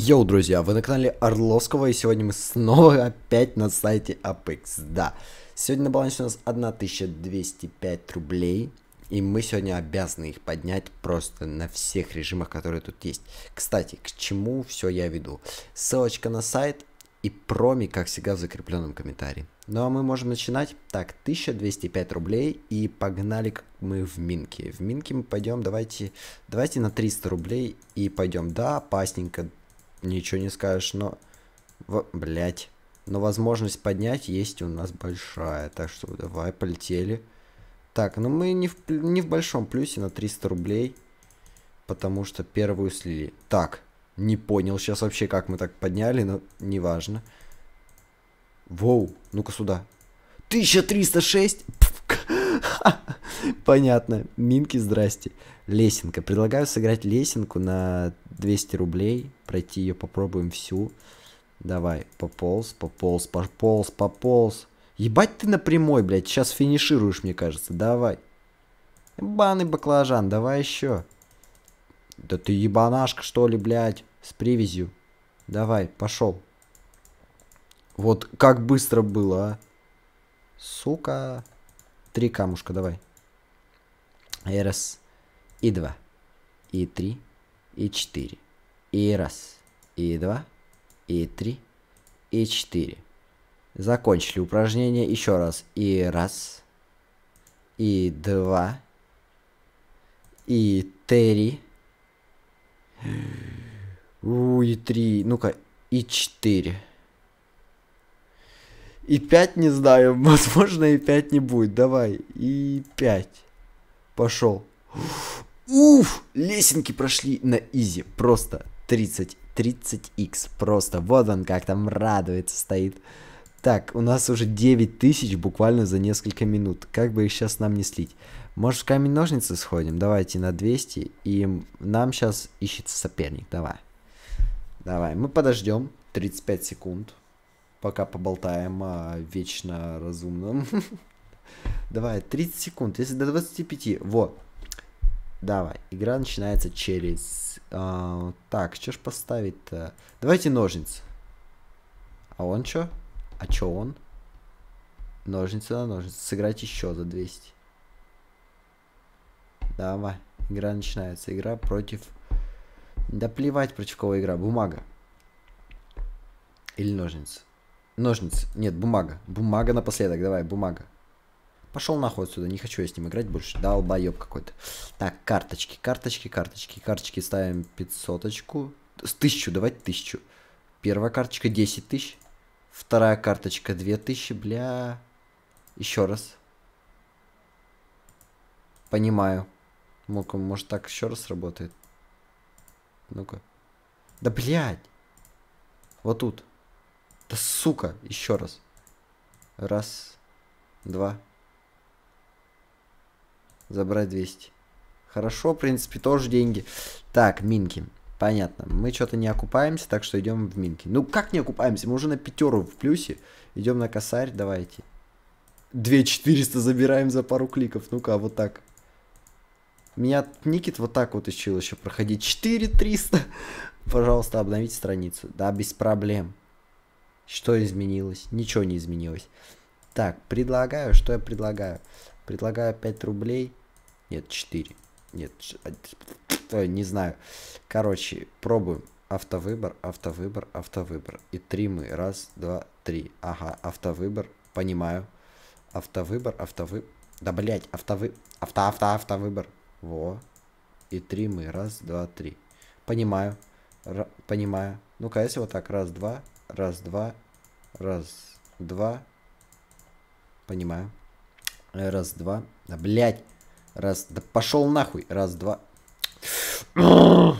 Йоу, друзья, вы на канале Орловского, и сегодня мы снова опять на сайте Apex, да. Сегодня на балансе у нас 1205 рублей, и мы сегодня обязаны их поднять просто на всех режимах, которые тут есть. Кстати, к чему все я веду? Ссылочка на сайт и проми, как всегда, в закрепленном комментарии. Ну а мы можем начинать. Так, 1205 рублей, и погнали как мы в Минке. В Минке мы пойдем, давайте, давайте на 300 рублей и пойдем. Да, опасненько, Ничего не скажешь, но... В... Блять. Но возможность поднять есть у нас большая. Так что давай, полетели. Так, ну мы не в, не в большом плюсе на 300 рублей. Потому что первую слили. Так, не понял сейчас вообще, как мы так подняли, но неважно. Воу, ну-ка сюда. 1306? Понятно. Минки, здрасте. Лесенка. Предлагаю сыграть лесенку на 200 рублей пройти ее, попробуем всю. Давай, пополз, пополз, пополз, пополз. Ебать ты на прямой, блядь, сейчас финишируешь, мне кажется, давай. Баны баклажан, давай еще. Да ты ебанашка, что ли, блядь, с привязью. Давай, пошел. Вот как быстро было, а. Сука. Три камушка, давай. И раз, и два, и три, и четыре. И раз, и два, и три, и четыре. Закончили упражнение. Еще раз. И раз, и два, и три. У, и три. Ну-ка, и четыре. И пять не знаю, возможно и пять не будет. Давай, и пять. Пошел. Уф, лесенки прошли на изи, просто 30, 30x. Просто вот он как там радуется стоит. Так, у нас уже 9 тысяч буквально за несколько минут. Как бы их сейчас нам не слить? Может, камень-ножницы сходим? Давайте на 200. И нам сейчас ищется соперник. Давай. Давай, мы подождем 35 секунд, пока поболтаем о вечно разумном. Давай, 30 секунд. Если до 25, вот, Давай, игра начинается через... Э, так, что ж поставить-то? Давайте ножницы. А он что? А чё он? Ножницы на ножницы. Сыграть еще за 200. Давай, игра начинается. Игра против... Да плевать, против кого игра. Бумага. Или ножницы. Ножницы. Нет, бумага. Бумага напоследок. Давай, бумага. Пошел нахуй отсюда, не хочу я с ним играть больше. Долбоеб какой-то. Так, карточки, карточки, карточки. Карточки ставим 500 -очку. С тысячу, давайте тысячу. Первая карточка 10 тысяч. Вторая карточка 2000, бля. Еще раз. Понимаю. Мука, может так еще раз работает? Ну-ка. Да блядь. Вот тут. Да сука, еще раз. Раз, два, Забрать 200. Хорошо, в принципе, тоже деньги. Так, минки. Понятно. Мы что-то не окупаемся, так что идем в минки. Ну, как не окупаемся? Мы уже на пятеру в плюсе. Идем на косарь, давайте. 2400 забираем за пару кликов. Ну-ка, вот так. Меня Никит вот так вот учил еще проходить. 4300. Пожалуйста, обновите страницу. Да, без проблем. Что изменилось? Ничего не изменилось. Так, предлагаю, что я предлагаю? Предлагаю 5 рублей. Нет, 4. Нет, а, не знаю. Короче, пробуем. Автовыбор, автовыбор, автовыбор. И три мы. Раз, два, три. Ага, автовыбор. Понимаю. Автовыбор, автовы... Да, блять, автовы... Авто, авто, автовыбор. Во. И три мы. Раз, два, три. Понимаю. Р... Понимаю. Ну-ка, если вот так. Раз, два. Раз, два. Раз, два. Понимаю. Раз, два. Да, блядь. Раз. Да пошел нахуй. Раз, два. Я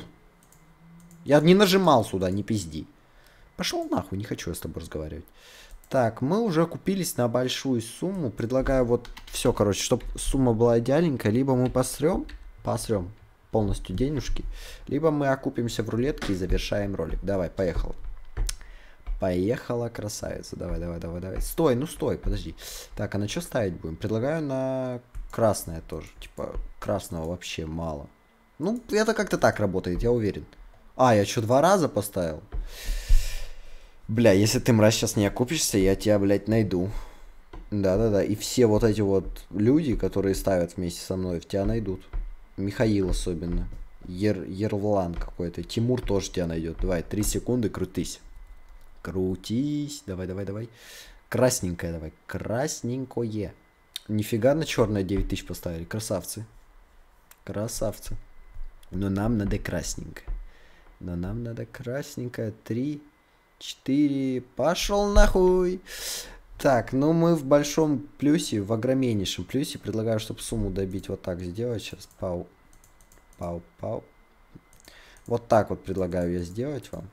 не нажимал сюда, не пизди. Пошел нахуй, не хочу я с тобой разговаривать. Так, мы уже купились на большую сумму. Предлагаю вот все, короче, чтобы сумма была идеальненькая. Либо мы посрем, посрем полностью денежки, либо мы окупимся в рулетке и завершаем ролик. Давай, поехал. Поехала, красавица. Давай, давай, давай, давай. Стой, ну стой, подожди. Так, а на что ставить будем? Предлагаю на красное тоже. Типа, красного вообще мало. Ну, это как-то так работает, я уверен. А, я что, два раза поставил? Бля, если ты, мразь, сейчас не окупишься, я тебя, блядь, найду. Да-да-да, и все вот эти вот люди, которые ставят вместе со мной, в тебя найдут. Михаил особенно. Ер, Ервлан какой-то. Тимур тоже тебя найдет. Давай, три секунды, крутись. Крутись. Давай, давай, давай. Красненькое давай. Красненькое. Нифига на черное 9000 поставили. Красавцы. Красавцы. Но нам надо красненькое. Но нам надо красненькое. Три, четыре. Пошел нахуй. Так, ну мы в большом плюсе, в огромнейшем плюсе. Предлагаю, чтобы сумму добить вот так сделать. Сейчас пау. Пау, пау. Вот так вот предлагаю я сделать вам.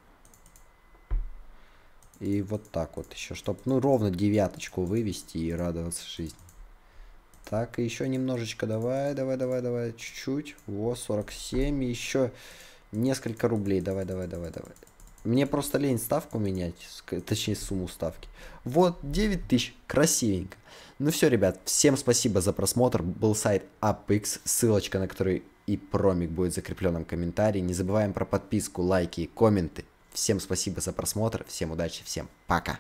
И вот так вот еще, чтобы, ну, ровно девяточку вывести и радоваться жизни. Так, и еще немножечко, давай, давай, давай, давай, чуть-чуть. Во, 47, еще несколько рублей, давай, давай, давай, давай. Мне просто лень ставку менять, точнее сумму ставки. Вот, 9 тысяч, красивенько. Ну все, ребят, всем спасибо за просмотр. Был сайт AppX, ссылочка на который и промик будет закрепленным в комментарии. Не забываем про подписку, лайки и комменты. Всем спасибо за просмотр, всем удачи, всем пока.